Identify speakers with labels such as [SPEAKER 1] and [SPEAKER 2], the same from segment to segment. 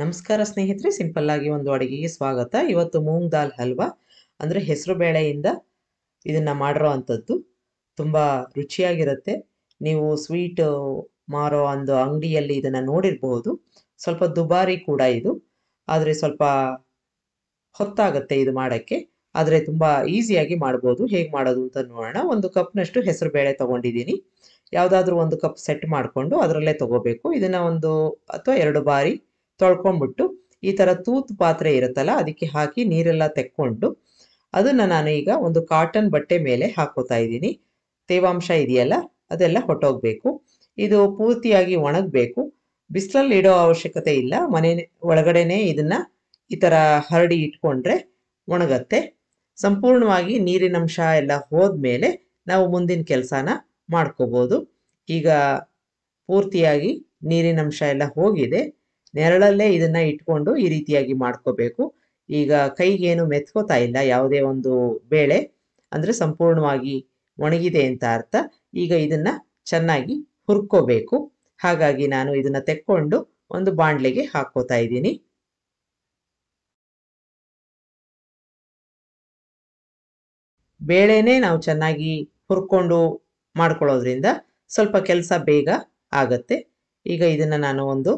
[SPEAKER 1] ನಮಸ್ಕಾರ ಸ್ನೇಹಿತರೆ ಸಿಂಪಲ್ ಆಗಿ ಒಂದು ಅಡುಗೆಗೆ ಸ್ವಾಗತ ಇವತ್ತು ಮೂಂಗ್ ದಾಲ್ ಹಲ್ವಾ ಅಂದ್ರೆ ಹೆಸರು ಬೇಳೆಯಿಂದ ಇದನ್ನ ಮಾಡಿರೋ ಅಂಥದ್ದು ತುಂಬ ರುಚಿಯಾಗಿರುತ್ತೆ ನೀವು ಸ್ವೀಟ್ ಮಾರೋ ಒಂದು ಅಂಗಡಿಯಲ್ಲಿ ಇದನ್ನ ನೋಡಿರಬಹುದು ಸ್ವಲ್ಪ ದುಬಾರಿ ಕೂಡ ಇದು ಆದರೆ ಸ್ವಲ್ಪ ಹೊತ್ತಾಗತ್ತೆ ಇದು ಮಾಡಕ್ಕೆ ಆದರೆ ತುಂಬಾ ಈಸಿಯಾಗಿ ಮಾಡ್ಬೋದು ಹೇಗೆ ಮಾಡೋದು ಅಂತ ನೋಡೋಣ ಒಂದು ಕಪ್ನಷ್ಟು ಹೆಸರು ಬೇಳೆ ತೊಗೊಂಡಿದ್ದೀನಿ ಯಾವುದಾದ್ರೂ ಒಂದು ಕಪ್ ಸೆಟ್ ಮಾಡಿಕೊಂಡು ಅದರಲ್ಲೇ ತಗೋಬೇಕು ಇದನ್ನ ಒಂದು ಅಥವಾ ಎರಡು ಬಾರಿ ತೊಳ್ಕೊಂಡ್ಬಿಟ್ಟು ಈ ಥರ ತೂತು ಪಾತ್ರೆ ಇರುತ್ತಲ್ಲ ಅದಕ್ಕೆ ಹಾಕಿ ನೀರೆಲ್ಲ ತೆಕ್ಕೊಂಡು ಅದನ್ನು ನಾನು ಈಗ ಒಂದು ಕಾಟನ್ ಬಟ್ಟೆ ಮೇಲೆ ಹಾಕೋತಾ ಇದ್ದೀನಿ ತೇವಾಂಶ ಇದೆಯಲ್ಲ ಅದೆಲ್ಲ ಹೊಟ್ಟೋಗ್ಬೇಕು ಇದು ಪೂರ್ತಿಯಾಗಿ ಒಣಗಬೇಕು ಬಿಸಿಲಲ್ಲಿ ಇಡೋ ಅವಶ್ಯಕತೆ ಇಲ್ಲ ಮನೆ ಒಳಗಡೆನೆ ಇದನ್ನು ಈ ಥರ ಹರಡಿ ಇಟ್ಕೊಂಡ್ರೆ ಒಣಗತ್ತೆ ಸಂಪೂರ್ಣವಾಗಿ ನೀರಿನಂಶ ಎಲ್ಲ ಹೋದ್ಮೇಲೆ ನಾವು ಮುಂದಿನ ಕೆಲಸನ ಮಾಡ್ಕೋಬೋದು ಈಗ ಪೂರ್ತಿಯಾಗಿ ನೀರಿನಂಶ ಎಲ್ಲ ಹೋಗಿದೆ ನೆರಳಲ್ಲೇ ಇದನ್ನ ಇಟ್ಕೊಂಡು ಈ ರೀತಿಯಾಗಿ ಮಾಡ್ಕೋಬೇಕು ಈಗ ಕೈಗೇನು ಮೆತ್ಕೋತಾ ಇಲ್ಲ ಯಾವುದೇ ಒಂದು ಬೇಳೆ ಅಂದ್ರೆ ಸಂಪೂರ್ಣವಾಗಿ ಒಣಗಿದೆ ಅಂತ ಅರ್ಥ ಈಗ ಇದನ್ನ ಚೆನ್ನಾಗಿ ಹುರ್ಕೋಬೇಕು ಹಾಗಾಗಿ ನಾನು ಇದನ್ನ ತೆಕ್ಕೊಂಡು ಒಂದು ಬಾಂಡ್ಲೆಗೆ ಹಾಕೋತಾ ಇದ್ದೀನಿ ಬೇಳೆನೇ ನಾವು ಚೆನ್ನಾಗಿ ಹುರ್ಕೊಂಡು ಮಾಡ್ಕೊಳ್ಳೋದ್ರಿಂದ ಸ್ವಲ್ಪ ಕೆಲಸ ಬೇಗ ಆಗತ್ತೆ ಈಗ ಇದನ್ನ ನಾನು ಒಂದು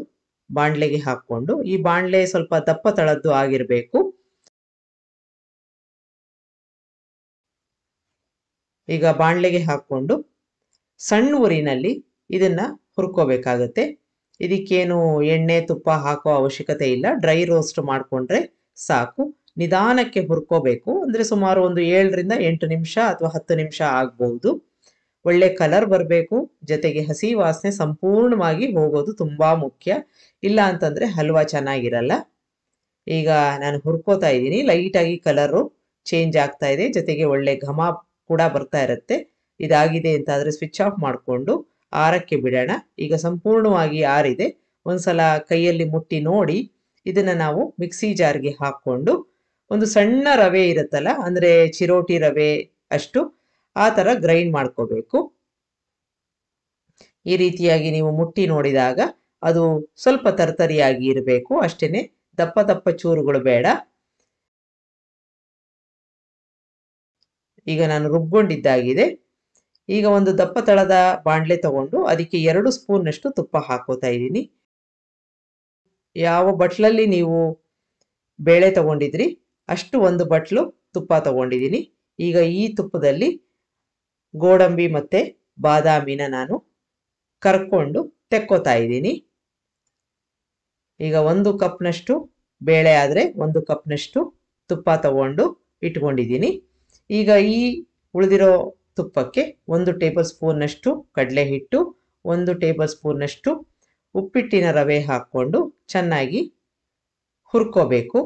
[SPEAKER 1] ಬಾಣ್ಲೆಗೆ ಹಾಕೊಂಡು ಈ ಬಾಣ್ಲೆ ಸ್ವಲ್ಪ ದಪ್ಪ ತಳದ್ದು ಆಗಿರಬೇಕು ಈಗ ಬಾಣ್ಲೆಗೆ ಹಾಕೊಂಡು ಸಣ್ಣ ಉರಿನಲ್ಲಿ ಇದನ್ನ ಹುರ್ಕೋಬೇಕಾಗತ್ತೆ ಇದಕ್ಕೇನು ಎಣ್ಣೆ ತುಪ್ಪ ಹಾಕೋ ಅವಶ್ಯಕತೆ ಇಲ್ಲ ಡ್ರೈ ರೋಸ್ಟ್ ಮಾಡಿಕೊಂಡ್ರೆ ಸಾಕು ನಿಧಾನಕ್ಕೆ ಹುರ್ಕೋಬೇಕು ಅಂದ್ರೆ ಸುಮಾರು ಒಂದು ಏಳರಿಂದ ಎಂಟು ನಿಮಿಷ ಅಥವಾ ಹತ್ತು ನಿಮಿಷ ಆಗ್ಬಹುದು ಒಳ್ಳೆ ಕಲರ್ ಬರಬೇಕು ಜೊತೆಗೆ ಹಸಿ ವಾಸನೆ ಸಂಪೂರ್ಣವಾಗಿ ಹೋಗೋದು ತುಂಬಾ ಮುಖ್ಯ ಇಲ್ಲ ಅಂತಂದ್ರೆ ಹಲ್ವಾ ಚೆನ್ನಾಗಿರಲ್ಲ ಈಗ ನಾನು ಹುರ್ಕೋತಾ ಇದ್ದೀನಿ ಲೈಟಾಗಿ ಕಲರು ಚೇಂಜ್ ಆಗ್ತಾ ಇದೆ ಜೊತೆಗೆ ಒಳ್ಳೆ ಘಮ ಕೂಡ ಬರ್ತಾ ಇರುತ್ತೆ ಇದಾಗಿದೆ ಅಂತ ಸ್ವಿಚ್ ಆಫ್ ಮಾಡಿಕೊಂಡು ಆರಕ್ಕೆ ಬಿಡೋಣ ಈಗ ಸಂಪೂರ್ಣವಾಗಿ ಆರಿದೆ ಒಂದ್ಸಲ ಕೈಯಲ್ಲಿ ಮುಟ್ಟಿ ನೋಡಿ ಇದನ್ನು ನಾವು ಮಿಕ್ಸಿ ಜಾರ್ಗೆ ಹಾಕ್ಕೊಂಡು ಒಂದು ಸಣ್ಣ ರವೆ ಇರುತ್ತಲ್ಲ ಅಂದರೆ ಚಿರೋಟಿ ರವೆ ಅಷ್ಟು ಆ ಥರ ಗ್ರೈಂಡ್ ಮಾಡ್ಕೋಬೇಕು ಈ ರೀತಿಯಾಗಿ ನೀವು ಮುಟ್ಟಿ ನೋಡಿದಾಗ ಅದು ಸ್ವಲ್ಪ ತರತರಿಯಾಗಿ ಇರಬೇಕು ಅಷ್ಟೇನೆ ದಪ್ಪ ದಪ್ಪ ಚೂರುಗಳು ಬೇಡ ಈಗ ನಾನು ರುಬ್ಕೊಂಡಿದ್ದಾಗಿದೆ ಈಗ ಒಂದು ದಪ್ಪ ತಳದ ಬಾಣಲೆ ತಗೊಂಡು ಅದಕ್ಕೆ ಎರಡು ಸ್ಪೂನ್ನಷ್ಟು ತುಪ್ಪ ಹಾಕೋತಾ ಇದ್ದೀನಿ ಯಾವ ಬಟ್ಲಲ್ಲಿ ನೀವು ಬೇಳೆ ತಗೊಂಡಿದ್ರಿ ಅಷ್ಟು ಒಂದು ಬಟ್ಲು ತುಪ್ಪ ತಗೊಂಡಿದ್ದೀನಿ ಈಗ ಈ ತುಪ್ಪದಲ್ಲಿ ಗೋಡಂಬಿ ಮತ್ತು ಬಾದಾಮಿನ ನಾನು ಕರ್ಕೊಂಡು ತೆಕ್ಕೋತಾ ಇದ್ದೀನಿ ಈಗ ಒಂದು ಕಪ್ನಷ್ಟು ಬೇಳೆ ಆದರೆ ಒಂದು ಕಪ್ನಷ್ಟು ತುಪ್ಪ ತಗೊಂಡು ಇಟ್ಕೊಂಡಿದ್ದೀನಿ ಈಗ ಈ ಉಳಿದಿರೋ ತುಪ್ಪಕ್ಕೆ ಒಂದು ಟೇಬಲ್ ಸ್ಪೂನ್ನಷ್ಟು ಕಡಲೆ ಹಿಟ್ಟು ಒಂದು ಟೇಬಲ್ ಸ್ಪೂನ್ನಷ್ಟು ಉಪ್ಪಿಟ್ಟಿನ ರವೆ ಹಾಕ್ಕೊಂಡು ಚೆನ್ನಾಗಿ ಹುರ್ಕೋಬೇಕು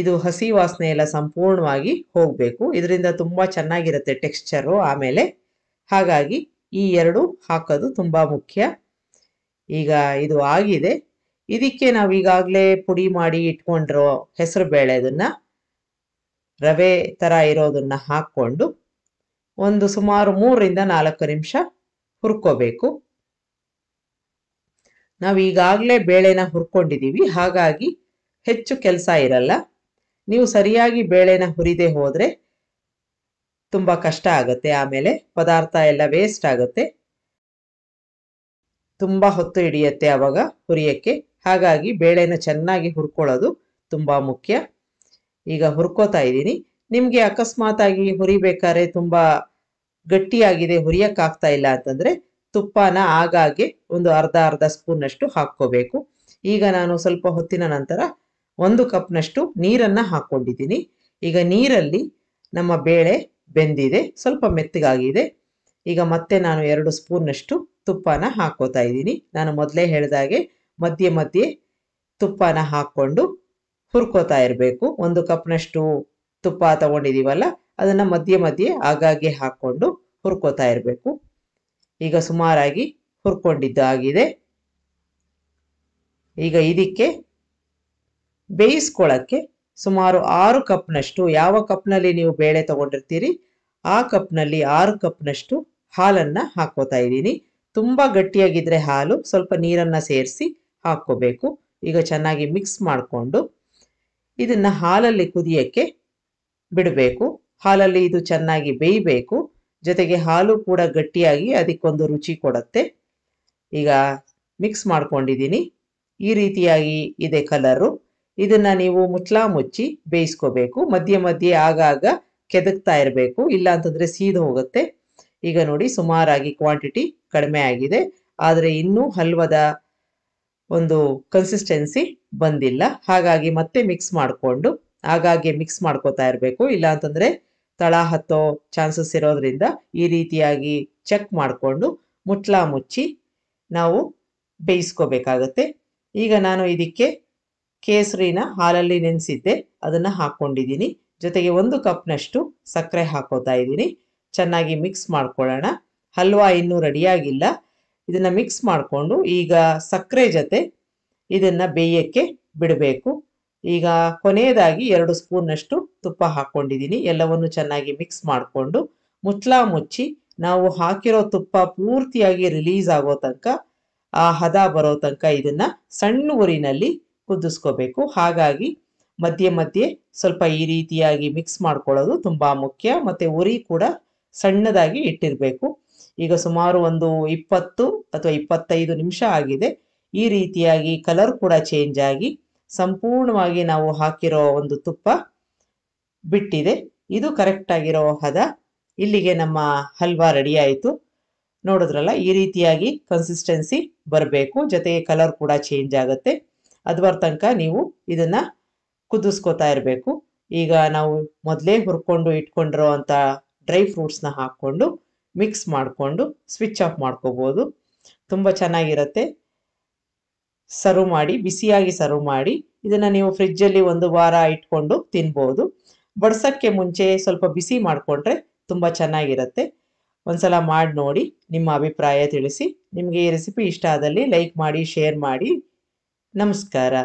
[SPEAKER 1] ಇದು ಹಸಿ ವಾಸನೆ ಎಲ್ಲ ಸಂಪೂರ್ಣವಾಗಿ ಹೋಗಬೇಕು ಇದರಿಂದ ತುಂಬ ಚೆನ್ನಾಗಿರುತ್ತೆ ಟೆಕ್ಸ್ಚರು ಆಮೇಲೆ ಹಾಗಾಗಿ ಈ ಎರಡು ಹಾಕೋದು ತುಂಬ ಮುಖ್ಯ ಈಗ ಇದು ಆಗಿದೆ ಇದಕ್ಕೆ ನಾವು ಈಗಾಗಲೇ ಪುಡಿ ಮಾಡಿ ಇಟ್ಕೊಂಡಿರೋ ಹೆಸರು ಬೇಳೆದನ್ನು ರವೆ ಥರ ಇರೋದನ್ನು ಹಾಕ್ಕೊಂಡು ಒಂದು ಸುಮಾರು ಮೂರರಿಂದ ನಾಲ್ಕು ನಿಮಿಷ ಹುರ್ಕೋಬೇಕು ನಾವು ಈಗಾಗಲೇ ಬೇಳೆನ ಹುರ್ಕೊಂಡಿದ್ದೀವಿ ಹಾಗಾಗಿ ಹೆಚ್ಚು ಕೆಲಸ ಇರಲ್ಲ ನೀವು ಸರಿಯಾಗಿ ಬೇಳೆನ ಹುರಿದೇ ಹೋದ್ರೆ ತುಂಬಾ ಕಷ್ಟ ಆಗುತ್ತೆ ಆಮೇಲೆ ಪದಾರ್ಥ ಎಲ್ಲ ವೇಸ್ಟ್ ಆಗುತ್ತೆ ತುಂಬಾ ಹೊತ್ತು ಹಿಡಿಯುತ್ತೆ ಅವಾಗ ಹುರಿಯಕ್ಕೆ ಹಾಗಾಗಿ ಬೇಳೆನ ಚೆನ್ನಾಗಿ ಹುರ್ಕೊಳ್ಳೋದು ತುಂಬಾ ಮುಖ್ಯ ಈಗ ಹುರ್ಕೋತಾ ಇದ್ದೀನಿ ನಿಮಗೆ ಅಕಸ್ಮಾತ್ ಆಗಿ ಹುರಿಬೇಕಾದ್ರೆ ತುಂಬಾ ಗಟ್ಟಿಯಾಗಿದೆ ಆಗ್ತಾ ಇಲ್ಲ ಅಂತಂದ್ರೆ ತುಪ್ಪನ ಆಗಾಗ್ಗೆ ಒಂದು ಅರ್ಧ ಅರ್ಧ ಸ್ಪೂನ್ ಅಷ್ಟು ಹಾಕ್ಕೋಬೇಕು ಈಗ ನಾನು ಸ್ವಲ್ಪ ಹೊತ್ತಿನ ನಂತರ ಒಂದು ಕಪ್ನಷ್ಟು ನೀರನ್ನು ಹಾಕ್ಕೊಂಡಿದ್ದೀನಿ ಈಗ ನೀರಲ್ಲಿ ನಮ್ಮ ಬೇಳೆ ಬೆಂದಿದೆ ಸ್ವಲ್ಪ ಮೆತ್ತಗಾಗಿದೆ ಈಗ ಮತ್ತೆ ನಾನು ಎರಡು ಸ್ಪೂನ್ನಷ್ಟು ತುಪ್ಪನ ಹಾಕೋತಾ ಇದ್ದೀನಿ ನಾನು ಮೊದಲೇ ಹೇಳಿದಾಗೆ ಮಧ್ಯೆ ಮಧ್ಯೆ ತುಪ್ಪನ ಹಾಕ್ಕೊಂಡು ಹುರ್ಕೋತಾ ಇರಬೇಕು ಒಂದು ಕಪ್ನಷ್ಟು ತುಪ್ಪ ತಗೊಂಡಿದ್ದೀವಲ್ಲ ಅದನ್ನು ಮಧ್ಯೆ ಮಧ್ಯೆ ಆಗಾಗ್ಗೆ ಹಾಕ್ಕೊಂಡು ಹುರ್ಕೋತಾ ಇರಬೇಕು ಈಗ ಸುಮಾರಾಗಿ ಆಗಿದೆ ಈಗ ಇದಕ್ಕೆ ಬೇಯಿಸ್ಕೊಳ್ಳೋಕ್ಕೆ ಸುಮಾರು ಆರು ಕಪ್ನಷ್ಟು ಯಾವ ಕಪ್ನಲ್ಲಿ ನೀವು ಬೇಳೆ ತಗೊಂಡಿರ್ತೀರಿ ಆ ಕಪ್ನಲ್ಲಿ ಆರು ಕಪ್ನಷ್ಟು ಹಾಲನ್ನು ಹಾಕೋತಾ ಇದ್ದೀನಿ ತುಂಬ ಗಟ್ಟಿಯಾಗಿದ್ದರೆ ಹಾಲು ಸ್ವಲ್ಪ ನೀರನ್ನು ಸೇರಿಸಿ ಹಾಕ್ಕೋಬೇಕು ಈಗ ಚೆನ್ನಾಗಿ ಮಿಕ್ಸ್ ಮಾಡಿಕೊಂಡು ಇದನ್ನು ಹಾಲಲ್ಲಿ ಕುದಿಯೋಕ್ಕೆ ಬಿಡಬೇಕು ಹಾಲಲ್ಲಿ ಇದು ಚೆನ್ನಾಗಿ ಬೇಯಬೇಕು ಜೊತೆಗೆ ಹಾಲು ಕೂಡ ಗಟ್ಟಿಯಾಗಿ ಅದಕ್ಕೊಂದು ರುಚಿ ಕೊಡುತ್ತೆ ಈಗ ಮಿಕ್ಸ್ ಮಾಡ್ಕೊಂಡಿದ್ದೀನಿ ಈ ರೀತಿಯಾಗಿ ಇದೆ ಕಲರು ಇದನ್ನ ನೀವು ಮುಚ್ಚಲ ಮುಚ್ಚಿ ಬೇಯಿಸ್ಕೋಬೇಕು ಮಧ್ಯೆ ಮಧ್ಯೆ ಆಗಾಗ ಕೆದಕ್ತಾ ಇರಬೇಕು ಇಲ್ಲ ಅಂತಂದ್ರೆ ಸೀದ ಹೋಗುತ್ತೆ ಈಗ ನೋಡಿ ಸುಮಾರಾಗಿ ಕ್ವಾಂಟಿಟಿ ಕಡಿಮೆ ಆಗಿದೆ ಆದರೆ ಇನ್ನೂ ಹಲ್ವದ ಒಂದು ಕನ್ಸಿಸ್ಟೆನ್ಸಿ ಬಂದಿಲ್ಲ ಹಾಗಾಗಿ ಮತ್ತೆ ಮಿಕ್ಸ್ ಮಾಡಿಕೊಂಡು ಆಗಾಗ್ಗೆ ಮಿಕ್ಸ್ ಮಾಡ್ಕೋತಾ ಇರಬೇಕು ಇಲ್ಲ ಅಂತಂದ್ರೆ ತಳ ಹತ್ತೋ ಚಾನ್ಸಸ್ ಇರೋದ್ರಿಂದ ಈ ರೀತಿಯಾಗಿ ಚೆಕ್ ಮಾಡಿಕೊಂಡು ಮುಟ್ಲಾ ಮುಚ್ಚಿ ನಾವು ಬೇಯಿಸ್ಕೋಬೇಕಾಗತ್ತೆ ಈಗ ನಾನು ಇದಕ್ಕೆ ಕೇಸರಿನ ಹಾಲಲ್ಲಿ ನೆನೆಸಿದ್ದೆ ಅದನ್ನು ಹಾಕ್ಕೊಂಡಿದ್ದೀನಿ ಜೊತೆಗೆ ಒಂದು ಕಪ್ನಷ್ಟು ಸಕ್ಕರೆ ಹಾಕೋತಾ ಇದ್ದೀನಿ ಚೆನ್ನಾಗಿ ಮಿಕ್ಸ್ ಮಾಡ್ಕೊಳ್ಳೋಣ ಹಲ್ವಾ ಇನ್ನೂ ರೆಡಿಯಾಗಿಲ್ಲ ಇದನ್ನು ಮಿಕ್ಸ್ ಮಾಡಿಕೊಂಡು ಈಗ ಸಕ್ಕರೆ ಜೊತೆ ಇದನ್ನು ಬೇಯಕ್ಕೆ ಬಿಡಬೇಕು ಈಗ ಕೊನೆಯದಾಗಿ ಎರಡು ಸ್ಪೂನ್ನಷ್ಟು ತುಪ್ಪ ಹಾಕ್ಕೊಂಡಿದ್ದೀನಿ ಎಲ್ಲವನ್ನು ಚೆನ್ನಾಗಿ ಮಿಕ್ಸ್ ಮಾಡಿಕೊಂಡು ಮುಚ್ಚಲಾ ಮುಚ್ಚಿ ನಾವು ಹಾಕಿರೋ ತುಪ್ಪ ಪೂರ್ತಿಯಾಗಿ ರಿಲೀಸ್ ಆಗೋ ತನಕ ಆ ಹದ ಬರೋ ತನಕ ಇದನ್ನು ಸಣ್ಣ ಊರಿನಲ್ಲಿ ಕುದಿಸ್ಕೋಬೇಕು ಹಾಗಾಗಿ ಮಧ್ಯೆ ಮಧ್ಯೆ ಸ್ವಲ್ಪ ಈ ರೀತಿಯಾಗಿ ಮಿಕ್ಸ್ ಮಾಡ್ಕೊಳ್ಳೋದು ತುಂಬ ಮುಖ್ಯ ಮತ್ತು ಉರಿ ಕೂಡ ಸಣ್ಣದಾಗಿ ಇಟ್ಟಿರಬೇಕು ಈಗ ಸುಮಾರು ಒಂದು ಇಪ್ಪತ್ತು ಅಥವಾ ಇಪ್ಪತ್ತೈದು ನಿಮಿಷ ಆಗಿದೆ ಈ ರೀತಿಯಾಗಿ ಕಲರ್ ಕೂಡ ಚೇಂಜ್ ಆಗಿ ಸಂಪೂರ್ಣವಾಗಿ ನಾವು ಹಾಕಿರೋ ಒಂದು ತುಪ್ಪ ಬಿಟ್ಟಿದೆ ಇದು ಕರೆಕ್ಟ್ ಆಗಿರೋ ಹದ ಇಲ್ಲಿಗೆ ನಮ್ಮ ಹಲ್ವಾ ರೆಡಿ ಆಯಿತು ನೋಡಿದ್ರಲ್ಲ ಈ ರೀತಿಯಾಗಿ ಕನ್ಸಿಸ್ಟೆನ್ಸಿ ಬರಬೇಕು ಜೊತೆಗೆ ಕಲರ್ ಕೂಡ ಚೇಂಜ್ ಆಗುತ್ತೆ ಅದುವರ ತನಕ ನೀವು ಇದನ್ನ ಕುದಿಸ್ಕೊತಾ ಇರಬೇಕು ಈಗ ನಾವು ಮೊದಲೇ ಹುರ್ಕೊಂಡು ಇಟ್ಕೊಂಡಿರೋ ಅಂಥ ಡ್ರೈ ಫ್ರೂಟ್ಸ್ನ ಹಾಕ್ಕೊಂಡು ಮಿಕ್ಸ್ ಮಾಡಿಕೊಂಡು ಸ್ವಿಚ್ ಆಫ್ ಮಾಡ್ಕೋಬೋದು ತುಂಬ ಚೆನ್ನಾಗಿರುತ್ತೆ ಸರ್ವ್ ಮಾಡಿ ಬಿಸಿಯಾಗಿ ಸರ್ವ್ ಮಾಡಿ ಇದನ್ನ ನೀವು ಫ್ರಿಜ್ಜಲ್ಲಿ ಒಂದು ವಾರ ಇಟ್ಕೊಂಡು ತಿನ್ಬೋದು ಬಡ್ಸೋಕ್ಕೆ ಮುಂಚೆ ಸ್ವಲ್ಪ ಬಿಸಿ ಮಾಡಿಕೊಂಡ್ರೆ ತುಂಬ ಚೆನ್ನಾಗಿರುತ್ತೆ ಒಂದ್ಸಲ ಮಾಡಿ ನೋಡಿ ನಿಮ್ಮ ಅಭಿಪ್ರಾಯ ತಿಳಿಸಿ ನಿಮಗೆ ಈ ರೆಸಿಪಿ ಇಷ್ಟ ಆದಲ್ಲಿ ಲೈಕ್ ಮಾಡಿ ಶೇರ್ ಮಾಡಿ ನಮಸ್ಕಾರ